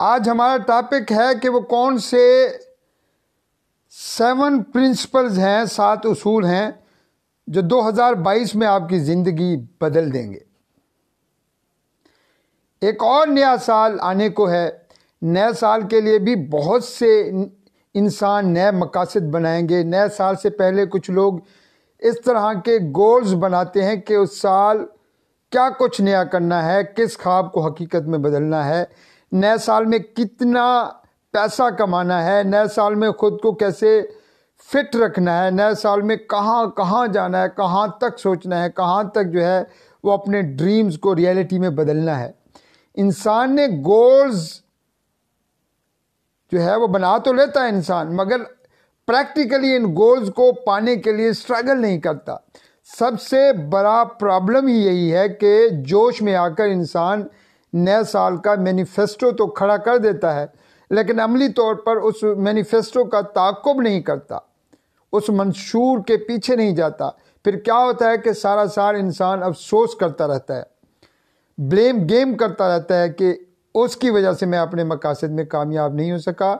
आज हमारा टॉपिक है कि वो कौन से सेवन प्रिंसिपल्स हैं सात उसूल हैं जो 2022 में आपकी ज़िंदगी बदल देंगे एक और नया साल आने को है नए साल के लिए भी बहुत से इंसान नए मकासद बनाएंगे नए साल से पहले कुछ लोग इस तरह के गोल्स बनाते हैं कि उस साल क्या कुछ नया करना है किस ख्वाब को हकीकत में बदलना है नए साल में कितना पैसा कमाना है नए साल में खुद को कैसे फिट रखना है नए साल में कहाँ कहाँ जाना है कहाँ तक सोचना है कहाँ तक जो है वो अपने ड्रीम्स को रियलिटी में बदलना है इंसान ने गोल्स जो है वो बना तो लेता है इंसान मगर प्रैक्टिकली इन गोल्स को पाने के लिए स्ट्रगल नहीं करता सबसे बड़ा प्रॉब्लम ही यही है कि जोश में आकर इंसान नए साल का मैनिफेस्टो तो खड़ा कर देता है लेकिन अमली तौर पर उस मैनिफेस्टो का ताकुब नहीं करता उस मंशूर के पीछे नहीं जाता फिर क्या होता है कि सारा साल इंसान अफसोस करता रहता है ब्लेम गेम करता रहता है कि उसकी वजह से मैं अपने मकासद में कामयाब नहीं हो सका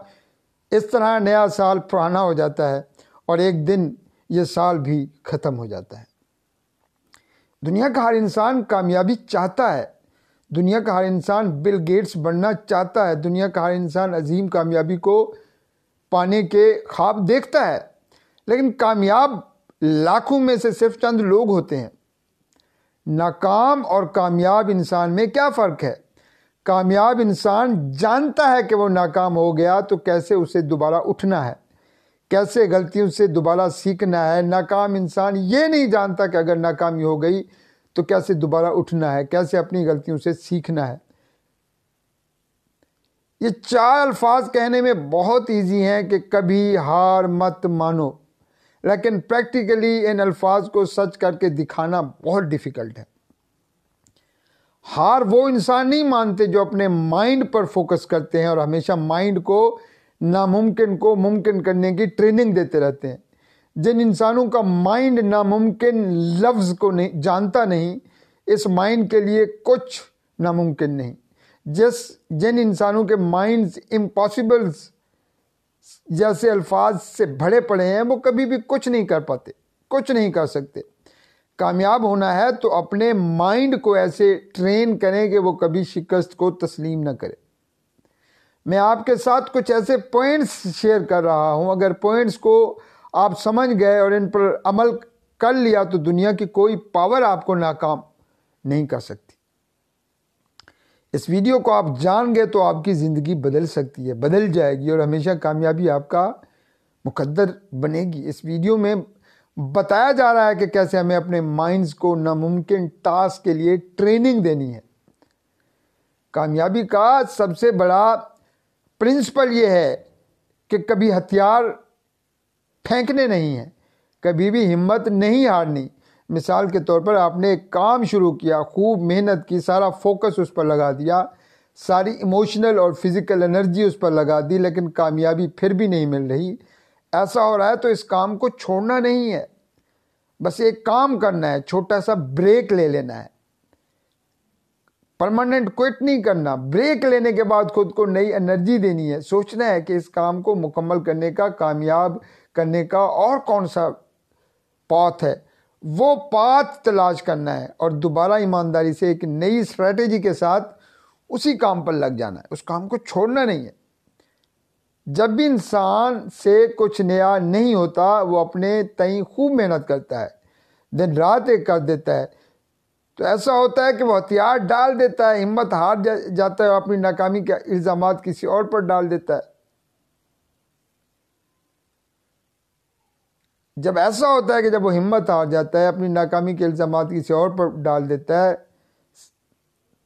इस तरह नया साल पुराना हो जाता है और एक दिन ये साल भी ख़त्म हो जाता है दुनिया का हर इंसान कामयाबी चाहता है दुनिया का हर इंसान बिल गेट्स बनना चाहता है दुनिया का हर इंसान अजीम कामयाबी को पाने के ख्वाब देखता है लेकिन कामयाब लाखों में से सिर्फ चंद लोग होते हैं नाकाम और कामयाब इंसान में क्या फ़र्क है कामयाब इंसान जानता है कि वो नाकाम हो गया तो कैसे उसे दोबारा उठना है कैसे गलतियों से दोबारा सीखना है नाकाम इंसान ये नहीं जानता कि अगर नाकामी हो गई तो कैसे दोबारा उठना है कैसे अपनी गलतियों से सीखना है ये चार अल्फाज कहने में बहुत इजी हैं कि कभी हार मत मानो लेकिन प्रैक्टिकली इन अल्फाज को सच करके दिखाना बहुत डिफ़िकल्ट है हार वो इंसान नहीं मानते जो अपने माइंड पर फोकस करते हैं और हमेशा माइंड को नामुमकिन को मुमकिन करने की ट्रेनिंग देते रहते हैं जिन इंसानों का माइंड नामुमकिन लफ्ज़ को नहीं जानता नहीं इस माइंड के लिए कुछ नामुमकिन नहीं जिस जिन इंसानों के माइंड्स इम्पॉसिबल्स जैसे अल्फाज से भरे पड़े हैं वो कभी भी कुछ नहीं कर पाते कुछ नहीं कर सकते कामयाब होना है तो अपने माइंड को ऐसे ट्रेन करें कि वो कभी शिकस्त को तस्लीम ना करे मैं आपके साथ कुछ ऐसे पॉइंट्स शेयर कर रहा हूं अगर पॉइंट्स को आप समझ गए और इन पर अमल कर लिया तो दुनिया की कोई पावर आपको नाकाम नहीं कर सकती इस वीडियो को आप जान गए तो आपकी ज़िंदगी बदल सकती है बदल जाएगी और हमेशा कामयाबी आपका मुकद्दर बनेगी इस वीडियो में बताया जा रहा है कि कैसे हमें अपने माइंड्स को नामुमकिन टास्क के लिए ट्रेनिंग देनी है कामयाबी का सबसे बड़ा प्रिंसिपल ये है कि कभी हथियार फेंकने नहीं हैं कभी भी हिम्मत नहीं हारनी मिसाल के तौर पर आपने एक काम शुरू किया खूब मेहनत की सारा फोकस उस पर लगा दिया सारी इमोशनल और फिज़िकल एनर्जी उस पर लगा दी लेकिन कामयाबी फिर भी नहीं मिल रही ऐसा हो रहा है तो इस काम को छोड़ना नहीं है बस एक काम करना है छोटा सा ब्रेक ले लेना है परमानेंट क्विट नहीं करना ब्रेक लेने के बाद खुद को नई एनर्जी देनी है सोचना है कि इस काम को मुकम्मल करने का कामयाब करने का और कौन सा पाथ है वो पाथ तलाश करना है और दोबारा ईमानदारी से एक नई स्ट्रेटेजी के साथ उसी काम पर लग जाना है उस काम को छोड़ना नहीं है जब भी इंसान से कुछ नया नहीं होता वो अपने तई खूब मेहनत करता है दिन रात एक कर देता है तो ऐसा होता है कि वह हथियार डाल देता है हिम्मत हार जा, जाता है अपनी नाकामी के इल्ज़ाम किसी और पर डाल देता है जब ऐसा होता है कि जब वो हिम्मत हार जाता है अपनी नाकामी के इल्ज़ाम किसी और पर डाल देता है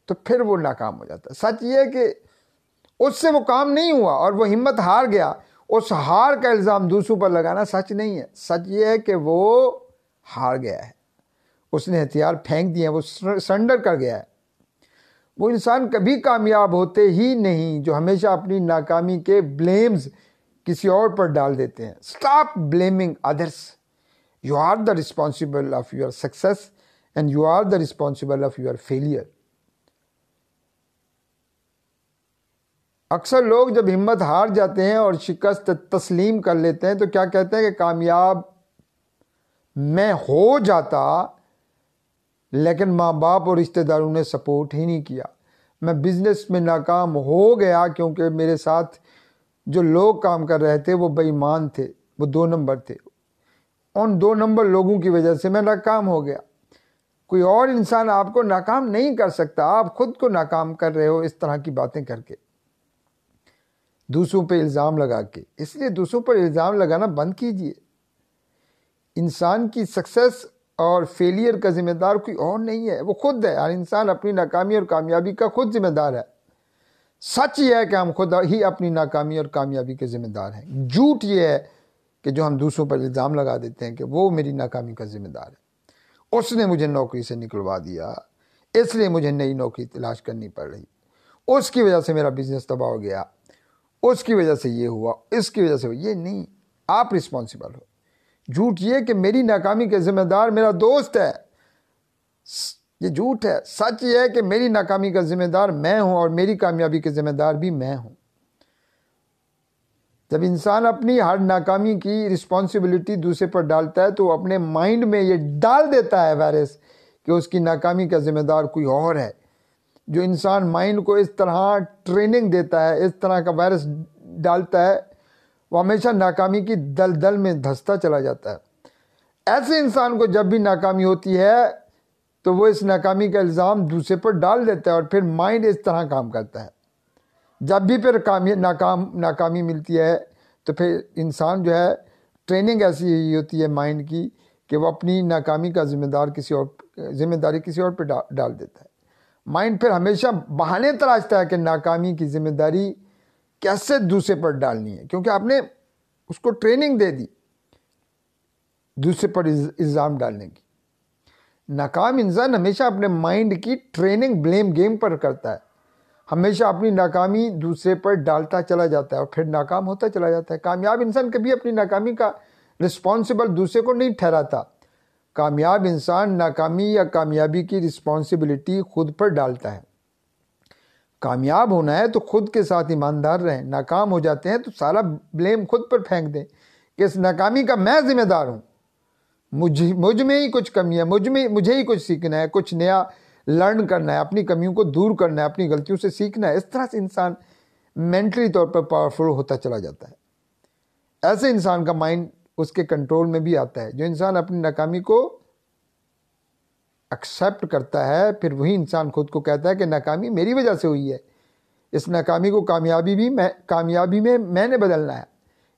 तो फिर वो नाकाम हो जाता है सच ये है कि उससे वो काम नहीं हुआ और वो हिम्मत हार गया उस हार का इल्ज़ाम दूसरों पर लगाना सच नहीं है सच ये है कि वो हार गया है उसने हथियार फेंक दिए वो सरेंडर कर गया है वो इंसान कभी कामयाब होते ही नहीं जो हमेशा अपनी नाकामी के ब्लेम्स किसी और पर डाल देते हैं stop blaming others you are the responsible of your success and you are the responsible of your failure अक्सर लोग जब हिम्मत हार जाते हैं और शिकस्त तस्लीम कर लेते हैं तो क्या कहते हैं कि कामयाब मैं हो जाता लेकिन माँ बाप और रिश्तेदारों ने सपोर्ट ही नहीं किया मैं बिज़नेस में नाकाम हो गया क्योंकि मेरे साथ जो लोग काम कर रहे थे वो बेईमान थे वो दो नंबर थे उन दो नंबर लोगों की वजह से मैं नाकाम हो गया कोई और इंसान आपको नाकाम नहीं कर सकता आप खुद को नाकाम कर रहे हो इस तरह की बातें करके दूसरों पर इल्ज़ाम लगा के इसलिए दूसरों पर इल्ज़ाम लगाना बंद कीजिए इंसान की सक्सेस और फेलियर का जिम्मेदार कोई और नहीं है वो खुद है हर इंसान अपनी नाकामी और कामयाबी का खुद जिम्मेदार है सच यह है कि हम खुद ही अपनी नाकामी और कामयाबी के ज़िम्मेदार हैं झूठ ये है कि जो हम दूसरों पर इल्ज़ाम लगा देते हैं कि वो मेरी नाकामी का ज़िम्मेदार है उसने मुझे नौकरी से निकलवा दिया इसलिए मुझे नई नौकरी तलाश करनी पड़ रही उसकी वजह से मेरा बिजनेस तबाह हो गया उसकी वजह से ये हुआ इसकी वजह से ये नहीं आप रिस्पॉन्सिबल हो झूठ ये कि मेरी नाकामी के ज़िम्मेदार मेरा दोस्त है ये झूठ है सच ये है कि मेरी नाकामी का जिम्मेदार मैं हूं और मेरी कामयाबी के जिम्मेदार भी मैं हूं जब इंसान अपनी हर नाकामी की रिस्पॉन्सिबिलिटी दूसरे पर डालता है तो अपने माइंड में ये डाल देता है वायरस कि उसकी नाकामी का जिम्मेदार कोई और है जो इंसान माइंड को इस तरह ट्रेनिंग देता है इस तरह का वायरस डालता है वो हमेशा नाकामी की दलदल में धंसता चला जाता है ऐसे इंसान को जब भी नाकामी होती है तो वो इस नाकामी का इल्ज़ाम दूसरे पर डाल देता है और फिर माइंड इस तरह काम करता है जब भी फिर कामी नाकाम नाकामी मिलती है तो फिर इंसान जो है ट्रेनिंग ऐसी होती है माइंड की कि वो अपनी नाकामी का जिम्मेदार किसी और जिम्मेदारी किसी और पर डा, डाल देता है माइंड फिर हमेशा बहाने तराशता है कि नाकामी की जिम्मेदारी कैसे दूसरे पर डालनी है क्योंकि आपने उसको ट्रेनिंग दे दी दूसरे पर इल्ज़ाम डालने की नाकाम इंसान हमेशा अपने माइंड की ट्रेनिंग ब्लेम गेम पर करता है हमेशा अपनी नाकामी दूसरे पर डालता चला जाता है और फिर नाकाम होता चला जाता है कामयाब इंसान कभी अपनी नाकामी का रिस्पॉन्सिबल दूसरे को नहीं ठहराता कामयाब इंसान नाकामी या कामयाबी की रिस्पॉन्सिबिलिटी खुद पर डालता है कामयाब होना है तो खुद के साथ ईमानदार रहें नाकाम हो जाते हैं तो सारा ब्लेम खुद पर फेंक दें कि इस नाकामी का मैं जिम्मेदार हूँ मुझ मुझ में ही कुछ कमी है मुझ में मुझे ही कुछ सीखना है कुछ नया लर्न करना है अपनी कमियों को दूर करना है अपनी गलतियों से सीखना है इस तरह से इंसान मेंटली तौर पर पावरफुल होता चला जाता है ऐसे इंसान का माइंड उसके कंट्रोल में भी आता है जो इंसान अपनी नाकामी को एक्सेप्ट करता है फिर वही इंसान खुद को कहता है कि नाकामी मेरी वजह से हुई है इस नाकामी को कामयाबी भी मैं कामयाबी में मैंने बदलना है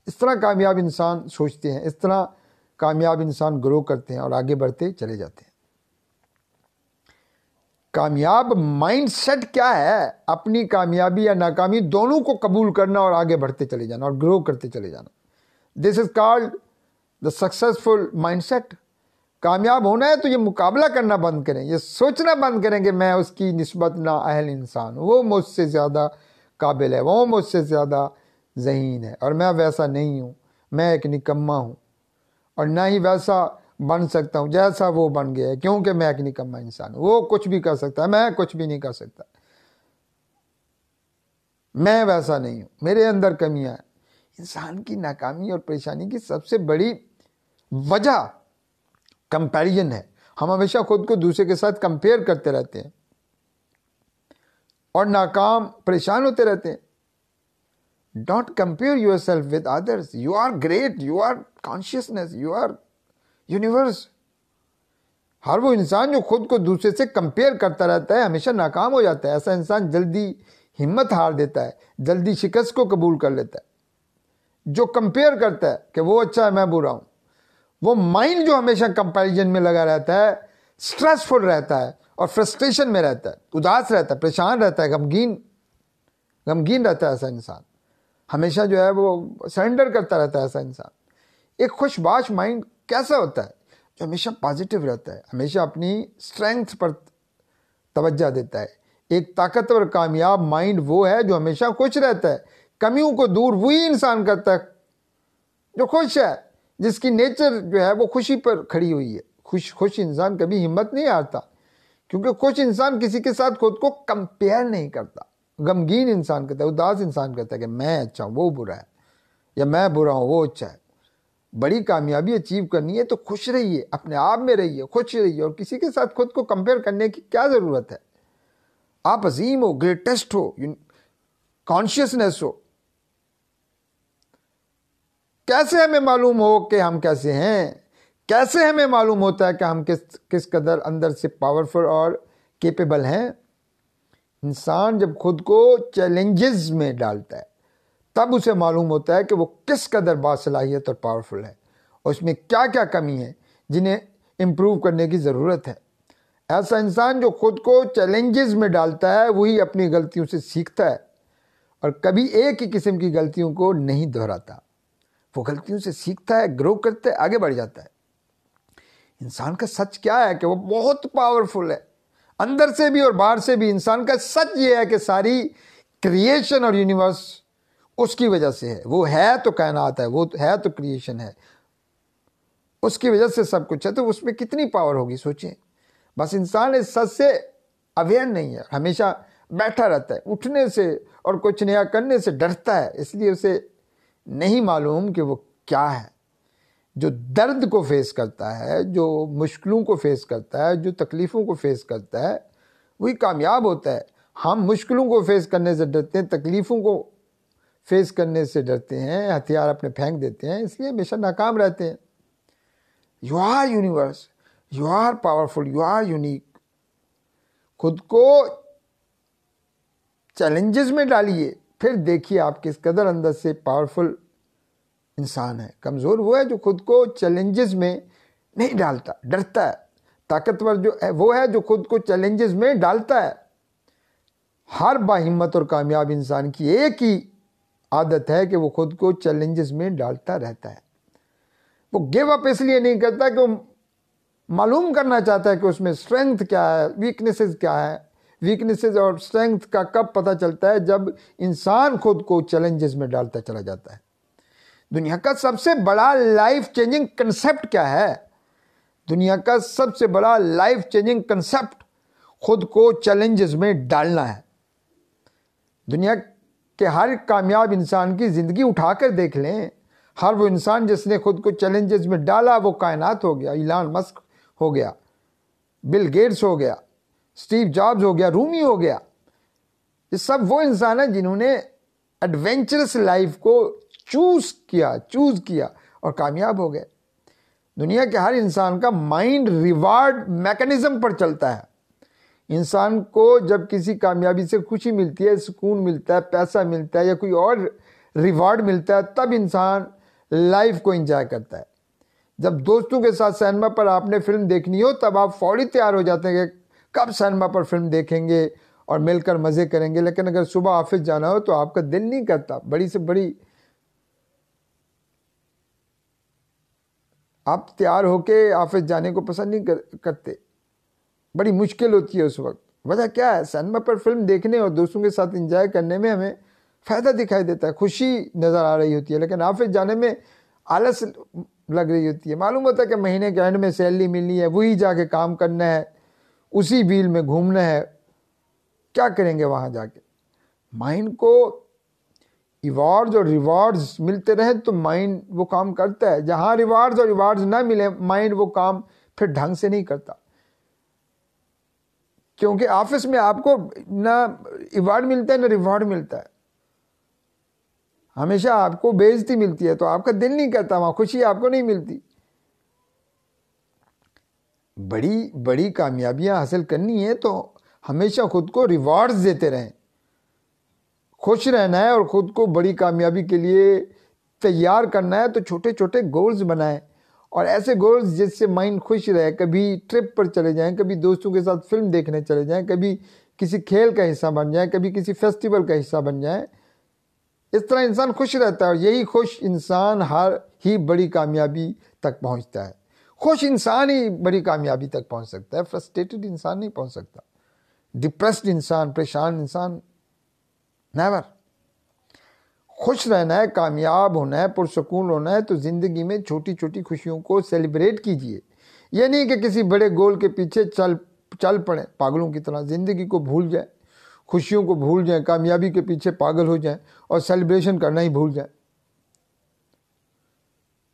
इस तरह कामयाब इंसान सोचते हैं इस तरह कामयाब इंसान ग्रो करते हैं और आगे बढ़ते चले जाते हैं कामयाब माइंडसेट क्या है अपनी कामयाबी या नाकामी दोनों को कबूल करना और आगे बढ़ते चले जाना और ग्रो करते चले जाना this is called the successful mindset कामयाब होना है तो ये मुकाबला करना बंद करें ये सोचना बंद करें कि मैं उसकी नस्बत ना अहल इंसान हूँ वो मुझसे ज़्यादा काबिल है वो मुझसे ज़्यादा जहीन है और मैं वैसा नहीं हूँ मैं एक निकम्मा हूँ और ना ही वैसा बन सकता हूँ जैसा वो बन गया है क्योंकि मैं एक निकम्मा इंसान हूँ वो कुछ भी कर सकता है मैं कुछ भी नहीं कर सकता मैं वैसा नहीं हूँ मेरे अंदर कमियाँ हैं इंसान की नाकामी और परेशानी की सबसे बड़ी वजह कंपैरिजन है हम हमेशा खुद को दूसरे के साथ कंपेयर करते रहते हैं और नाकाम परेशान होते रहते हैं don't compare yourself with others you are great you are consciousness you are universe हर वो इंसान जो खुद को दूसरे से कंपेयर करता रहता है हमेशा नाकाम हो जाता है ऐसा इंसान जल्दी हिम्मत हार देता है जल्दी शिकस्त को कबूल कर लेता है जो कंपेयर करता है कि वो अच्छा है मैं बुरा हूँ वो माइंड जो हमेशा कंपेरिजन में लगा रहता है स्ट्रेसफुल रहता है और फ्रस्ट्रेशन में रहता है उदास रहता है परेशान रहता है गमगीन गमगीन रहता है ऐसा इंसान हमेशा जो है वो सरेंडर करता रहता है ऐसा इंसान एक खुशबाश माइंड कैसा होता है जो हमेशा पॉजिटिव रहता है हमेशा अपनी स्ट्रेंथ पर तवज्जा देता है एक ताकतवर कामयाब माइंड वो है जो हमेशा खुश रहता है कमियों को दूर वही इंसान करता है जो खुश है जिसकी नेचर जो है वो खुशी पर खड़ी हुई है खुश खुश इंसान कभी हिम्मत नहीं हारता क्योंकि खुश इंसान किसी के साथ खुद को कंपेयर नहीं करता गमगीन इंसान कहता है उदास इंसान कहता है कि मैं अच्छा हूँ वो बुरा है या मैं बुरा हूँ वो अच्छा है बड़ी कामयाबी अचीव करनी है तो खुश रहिए अपने आप में रहिए खुश रहिए और किसी के साथ खुद को कंपेयर करने की क्या ज़रूरत है आप अजीम हो ग्रेटेस्ट हो कॉन्शियसनेस हो कैसे हमें मालूम हो कि हम कैसे हैं कैसे हमें मालूम होता है कि हम किस किस कदर अंदर से पावरफुल और केपेबल हैं इंसान जब खुद को चैलेंजेस में डालता है तब उसे मालूम होता है कि वो किस कदर बासलाहियत और पावरफुल है और उसमें क्या क्या कमी है जिन्हें इम्प्रूव करने की ज़रूरत है ऐसा इंसान जो खुद को चैलेंजेस में डालता है वही अपनी गलतियों से सीखता है और कभी एक ही किस्म की गलतियों को नहीं दोहराता वो गलतियों से सीखता है ग्रो करता है आगे बढ़ जाता है इंसान का सच क्या है कि वो बहुत पावरफुल है अंदर से भी और बाहर से भी इंसान का सच ये है कि सारी क्रिएशन और यूनिवर्स उसकी वजह से है वो है तो कायनात है वो है तो क्रिएशन है उसकी वजह से सब कुछ है तो उसमें कितनी पावर होगी सोचें बस इंसान इस सच से अवेयर नहीं है हमेशा बैठा रहता है उठने से और कुछ नया करने से डरता है इसलिए उसे नहीं मालूम कि वो क्या है जो दर्द को फेस करता है जो मुश्किलों को फेस करता है जो तकलीफ़ों को फेस करता है वही कामयाब होता है हम मुश्किलों को फेस करने से डरते हैं तकलीफ़ों को फेस करने से डरते हैं हथियार अपने फेंक देते हैं इसलिए हमेशा नाकाम रहते हैं you are universe you are powerful you are unique खुद को चैलेंजेस में डालिए फिर देखिए आप किस कदर अंदर से पावरफुल इंसान है कमज़ोर वो है जो खुद को चैलेंजेस में नहीं डालता डरता है ताकतवर जो है वो है जो खुद को चैलेंजेस में डालता है हर बाहिम्मत और कामयाब इंसान की एक ही आदत है कि वो खुद को चैलेंजेस में डालता रहता है वो गिव अप इसलिए नहीं करता कि वो मालूम करना चाहता है कि उसमें स्ट्रेंथ क्या है वीकनेसेस क्या है वीकनेसेस और स्ट्रेंथ का कब पता चलता है जब इंसान खुद को चैलेंजेस में डालता चला जाता है दुनिया का सबसे बड़ा लाइफ चेंजिंग कंसेप्ट क्या है दुनिया का सबसे बड़ा लाइफ चेंजिंग कंसेप्ट खुद को चैलेंजेस में डालना है दुनिया के हर कामयाब इंसान की ज़िंदगी उठाकर देख लें हर वो इंसान जिसने खुद को चैलेंजेस में डाला वो कायनात हो गया इलान मस्क हो गया बिल गेट्स हो गया स्टीव जॉब्स हो गया रूमी हो गया ये सब वो इंसान है जिन्होंने एडवेंचरस लाइफ को चूज किया चूज किया और कामयाब हो गए दुनिया के हर इंसान का माइंड रिवार्ड मैकेनिज्म पर चलता है इंसान को जब किसी कामयाबी से खुशी मिलती है सुकून मिलता है पैसा मिलता है या कोई और रिवार्ड मिलता है तब इंसान लाइफ को एंजॉय करता है जब दोस्तों के साथ सिनेमा पर आपने फिल्म देखनी हो तब आप फौरी तैयार हो जाते हैं कि कब सिनेमा पर फिल्म देखेंगे और मिलकर मज़े करेंगे लेकिन अगर सुबह ऑफिस जाना हो तो आपका दिल नहीं करता बड़ी से बड़ी आप तो तैयार होके ऑफिस जाने को पसंद नहीं कर, करते बड़ी मुश्किल होती है उस वक्त वजह क्या है सिनेमा पर फिल्म देखने और दोस्तों के साथ इंजॉय करने में हमें फ़ायदा दिखाई देता है खुशी नज़र आ रही होती है लेकिन ऑफिस जाने में आलस लग रही होती है मालूम होता है कि महीने के एंड में सैलरी मिलनी है वही जाके काम करना है उसी व्हील में घूमना है क्या करेंगे वहाँ जाके माइंड को रिवार्ड्स और रिवार्ड्स मिलते रहें तो माइंड वो काम करता है जहां रिवार्ड्स और रिवार्ड्स ना मिले माइंड वो काम फिर ढंग से नहीं करता क्योंकि ऑफिस में आपको ना रिवार्ड मिलता है ना रिवार्ड मिलता है हमेशा आपको बेजती मिलती है तो आपका दिल नहीं करता वहां खुशी आपको नहीं मिलती बड़ी बड़ी कामयाबियां हासिल करनी है तो हमेशा खुद को रिवॉर्ड्स देते रहें खुश रहना है और ख़ुद को बड़ी कामयाबी के लिए तैयार करना है तो छोटे छोटे गोल्स बनाएं और ऐसे गोल्स जिससे माइंड खुश रहे कभी ट्रिप पर चले जाएं कभी दोस्तों के साथ फिल्म देखने चले जाएं कभी किसी खेल का हिस्सा बन जाएं कभी किसी फेस्टिवल का हिस्सा बन जाएं इस तरह इंसान खुश रहता है और यही खुश इंसान हर ही बड़ी कामयाबी तक पहुंचता है खुश इंसान ही बड़ी कामयाबी तक पहुंच सकता है फ्रस्ट्रेटेड इंसान नहीं पहुंच सकता डिप्रेस्ड इंसान परेशान इंसान नेवर खुश रहना है कामयाब होना है पुरसकून होना है तो ज़िंदगी में छोटी छोटी खुशियों को सेलिब्रेट कीजिए यह नहीं कि किसी बड़े गोल के पीछे चल चल पड़े पागलों की तरह ज़िंदगी को भूल जाए खुशियों को भूल जाए कामयाबी के पीछे पागल हो जाए और सेलिब्रेशन करना ही भूल जाए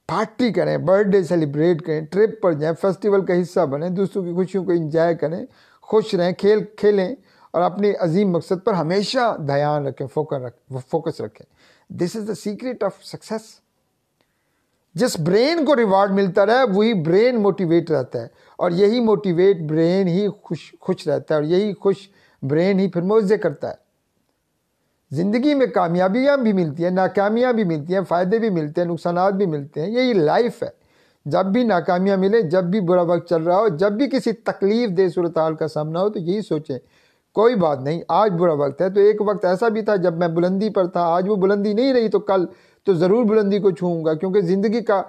पार्टी करें बर्थडे सेलिब्रेट करें ट्रिप पर जाएं फेस्टिवल का हिस्सा बने दूसरों की खुशियों को एंजॉय करें खुश रहें खेल खेलें और अपने अजीम मकसद पर हमेशा ध्यान रखें फोकस रखें फोकस रखें this is the secret of success जिस ब्रेन को रिवार्ड मिलता रहे वही ब्रेन मोटिवेट रहता है और यही मोटिवेट ब्रेन ही खुश खुश रहता है और यही खुश ब्रेन ही फिर मुआवजे करता है ज़िंदगी में कामयाबियाँ भी मिलती हैं नाकामियाँ भी मिलती हैं फ़ायदे भी मिलते हैं नुकसान भी मिलते हैं यही लाइफ है जब भी नाकामियाँ मिले जब भी बुरा वक्त चल रहा हो जब भी किसी तकलीफ दे सूरत का सामना हो तो यही सोचें कोई बात नहीं आज बुरा वक्त है तो एक वक्त ऐसा भी था जब मैं बुलंदी पर था आज वो बुलंदी नहीं रही तो कल तो ज़रूर बुलंदी को छूऊंगा क्योंकि ज़िंदगी का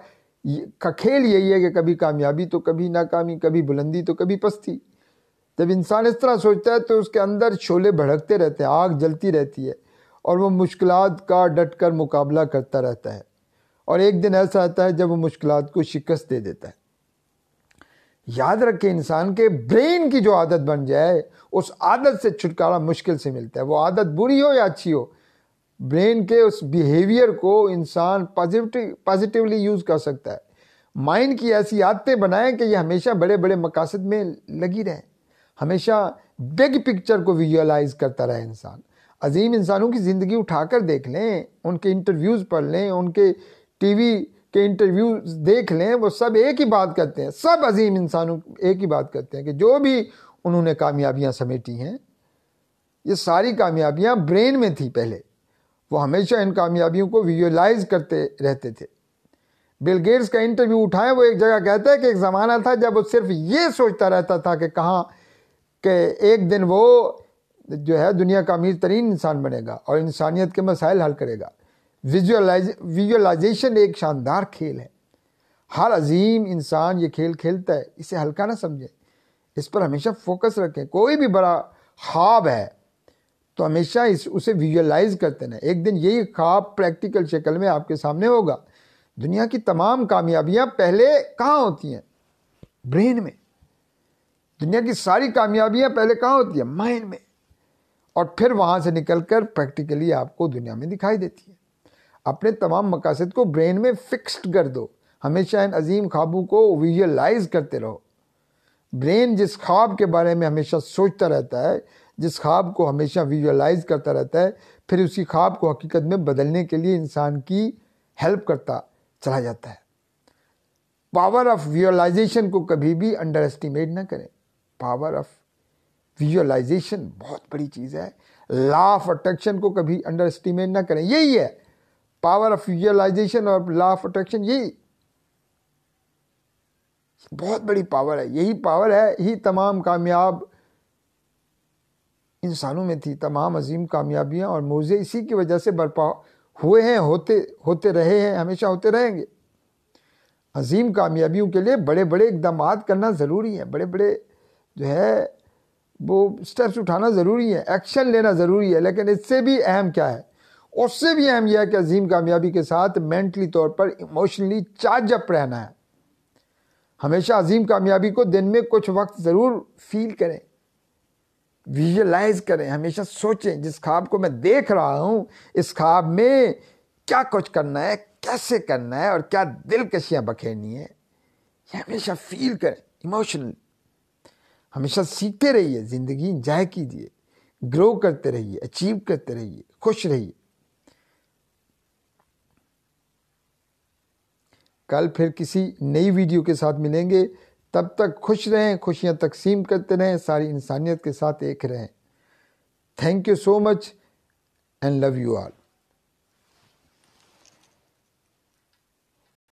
का खेल यही है कि कभी कामयाबी तो कभी नाकामी कभी बुलंदी तो कभी पस्ती जब इंसान इस तरह सोचता है तो उसके अंदर शोले भड़कते रहते हैं आग जलती रहती है और वो मुश्किल का डट कर मुकाबला करता रहता है और एक दिन ऐसा आता है जब वो मुश्किल को शिकस्त दे देता है याद रखे इंसान के ब्रेन की जो आदत बन जाए उस आदत से छुटकारा मुश्किल से मिलता है वो आदत बुरी हो या अच्छी हो ब्रेन के उस बिहेवियर को इंसान पॉजिटिव पॉजिटिवली यूज़ कर सकता है माइंड की ऐसी आदतें बनाएं कि ये हमेशा बड़े बड़े मकासद में लगी रहें हमेशा बिग पिक्चर को विजुअलाइज करता रहे इंसान अजीम इंसानों की ज़िंदगी उठाकर देख लें उनके इंटरव्यूज़ पढ़ लें उनके टीवी के इंटरव्यू देख लें वो सब एक ही बात करते हैं सब अजीम इंसानों एक ही बात करते हैं कि जो भी उन्होंने कामयाबियाँ समेटी हैं ये सारी कामयाबियाँ ब्रेन में थी पहले वो हमेशा इन कामयाबियों को विजुअलाइज करते रहते थे बिल गेट्स का इंटरव्यू उठाएं वो एक जगह कहता है कि एक ज़माना था जब वो सिर्फ ये सोचता रहता था कि कहाँ के एक दिन वो जो है दुनिया का अमीर तरीन इंसान बनेगा और इंसानियत के मसाइल हल करेगा विजुअलाइज विजुअलाइजेशन एक शानदार खेल है हर अजीम इंसान ये खेल खेलता है इसे हल्का ना समझें इस पर हमेशा फोकस रखें कोई भी बड़ा ख्वाब है तो हमेशा इस उसे विजुअलाइज करते ना एक दिन यही ख्वाब प्रैक्टिकल शक्ल में आपके सामने होगा दुनिया की तमाम कामयाबियां पहले कहाँ होती हैं ब्रेन में दुनिया की सारी कामयाबियां पहले कहाँ होती हैं माइंड में और फिर वहाँ से निकलकर प्रैक्टिकली आपको दुनिया में दिखाई देती है अपने तमाम मकासद को ब्रेन में फिक्स्ड कर दो हमेशा इन अजीम ख्वाबों को विजुअलाइज करते रहो ब्रेन जिस ख्वाब के बारे में हमेशा सोचता रहता है जिस ख्वाब को हमेशा विजुअलाइज करता रहता है फिर उसी ख्वाब को हकीकत में बदलने के लिए इंसान की हेल्प करता चला जाता है पावर ऑफ विजुअलाइजेशन को कभी भी अंडर एस्टिमेट ना करें पावर ऑफ विजुअलाइजेशन बहुत बड़ी चीज़ है लॉ ऑफ अट्रैक्शन को कभी अंडर एस्टिमेट ना करें यही है पावर ऑफ यूजलाइजेशन और लॉ ऑफ अट्रैक्शन यही बहुत बड़ी पावर है यही पावर है ही तमाम कामयाब इंसानों में थी तमाम अजीम कामयाबियां और मोज़े इसी की वजह से बरपा हुए हैं होते होते रहे हैं हमेशा होते रहेंगे अजीम कामयाबियों के लिए बड़े बड़े इकदाम करना ज़रूरी है बड़े बड़े जो है वो स्टेप्स उठाना ज़रूरी है एक्शन लेना ज़रूरी है लेकिन इससे भी अहम क्या है उससे भी अहम यह है कि अजीम कामयाबी के साथ मेंटली तौर पर इमोशनली चार्ज अप रहना है हमेशा अजीम कामयाबी को दिन में कुछ वक्त ज़रूर फील करें विजुलाइज करें हमेशा सोचें जिस ख्वाब को मैं देख रहा हूँ इस ख्वाब में क्या कुछ करना है कैसे करना है और क्या दिलकशियाँ बखेरनी है ये हमेशा फील करें इमोशनल हमेशा सीखते रहिए ज़िंदगी इंजॉय कीजिए ग्रो करते रहिए अचीव करते रहिए खुश रहिए कल फिर किसी नई वीडियो के साथ मिलेंगे तब तक खुश रहें खुशियाँ तकसीम करते रहें सारी इंसानियत के साथ एक रहें thank you so much and love you all